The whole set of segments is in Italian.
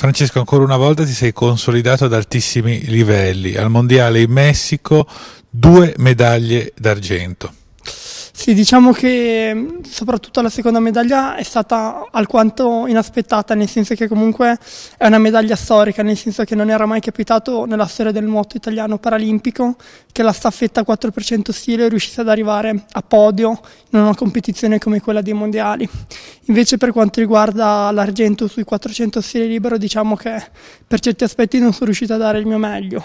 Francesco, ancora una volta ti sei consolidato ad altissimi livelli. Al Mondiale in Messico due medaglie d'argento. Sì, diciamo che mm, soprattutto la seconda medaglia è stata alquanto inaspettata, nel senso che comunque è una medaglia storica, nel senso che non era mai capitato nella storia del nuoto italiano paralimpico che la staffetta 4% stile riuscisse ad arrivare a podio in una competizione come quella dei mondiali. Invece per quanto riguarda l'argento sui 400 stile libero, diciamo che per certi aspetti non sono riuscita a dare il mio meglio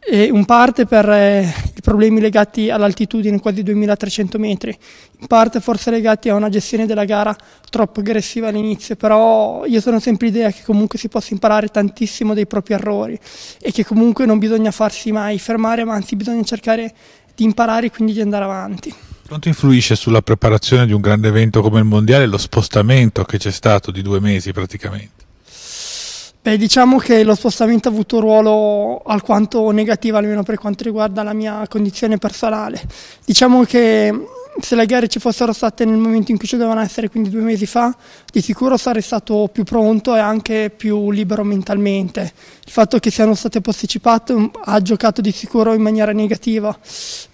e un parte per eh, problemi legati all'altitudine, quasi 2300 metri, in parte forse legati a una gestione della gara troppo aggressiva all'inizio, però io sono sempre idea che comunque si possa imparare tantissimo dai propri errori e che comunque non bisogna farsi mai fermare, ma anzi bisogna cercare di imparare e quindi di andare avanti. Quanto influisce sulla preparazione di un grande evento come il Mondiale lo spostamento che c'è stato di due mesi praticamente? Beh, diciamo che lo spostamento ha avuto un ruolo alquanto negativo, almeno per quanto riguarda la mia condizione personale. Diciamo che se le gare ci fossero state nel momento in cui ci dovevano essere, quindi due mesi fa, di sicuro sarei stato più pronto e anche più libero mentalmente. Il fatto che siano state posticipate ha giocato di sicuro in maniera negativa,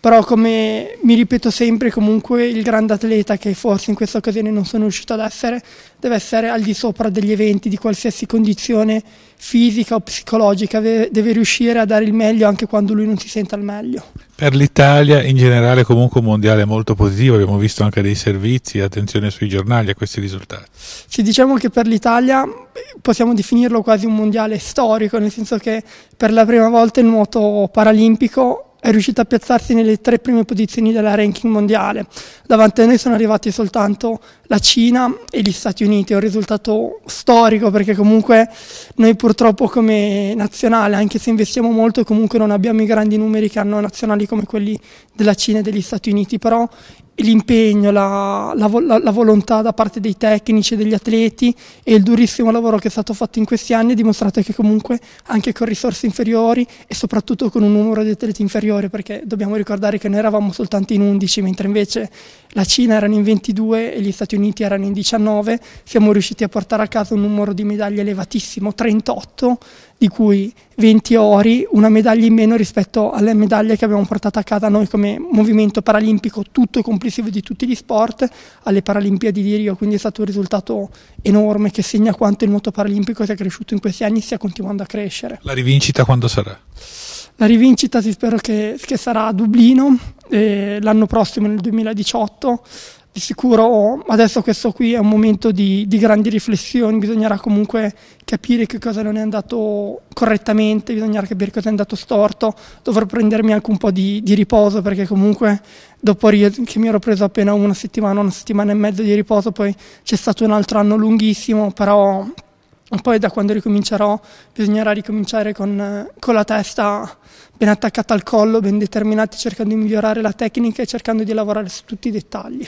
però come mi ripeto sempre, comunque il grande atleta che forse in questa occasione non sono riuscito ad essere, deve essere al di sopra degli eventi, di qualsiasi condizione fisica o psicologica, deve riuscire a dare il meglio anche quando lui non si sente al meglio. Per l'Italia in generale comunque un mondiale molto positivo, abbiamo visto anche dei servizi, attenzione sui giornali a questi risultati. Sì, diciamo che per l'Italia eh, possiamo definirlo quasi un mondiale storico, nel senso che per la prima volta il nuoto paralimpico è riuscita a piazzarsi nelle tre prime posizioni della ranking mondiale. Davanti a noi sono arrivati soltanto la Cina e gli Stati Uniti, è un risultato storico perché comunque noi purtroppo come nazionale, anche se investiamo molto, comunque non abbiamo i grandi numeri che hanno nazionali come quelli della Cina e degli Stati Uniti, però l'impegno, la, la, la, volontà da parte dei tecnici e degli atleti e il durissimo lavoro che è stato fatto in questi anni ha dimostrato che comunque anche con risorse inferiori e soprattutto con un numero di atleti inferiore perché dobbiamo ricordare che noi eravamo soltanto in 11 mentre invece la Cina erano in 22 e gli Stati Uniti erano in 19 siamo riusciti a portare a casa un numero di medaglie elevatissimo 38 di cui 20 ori, una medaglia in meno rispetto alle medaglie che abbiamo portato a casa noi come movimento paralimpico tutto complessivo di tutti gli sport alle Paralimpiadi di Rio, quindi è stato un risultato enorme che segna quanto il nuoto paralimpico sia cresciuto in questi anni e stia continuando a crescere. La rivincita quando sarà? La rivincita si spero che, che sarà a Dublino eh, l'anno prossimo nel 2018 di sicuro oh, adesso questo qui è un momento di, di, grandi riflessioni, bisognerà comunque capire che cosa non è andato correttamente, bisognerà capire cosa è andato storto, dovrò prendermi anche un po' di, di riposo perché comunque dopo che mi ero preso appena una settimana, una settimana e mezzo di riposo, poi c'è stato un altro anno lunghissimo, però poi da quando ricomincerò bisognerà ricominciare con, con, la testa ben attaccata al collo, ben determinati, cercando di migliorare la tecnica e cercando di lavorare su tutti i dettagli.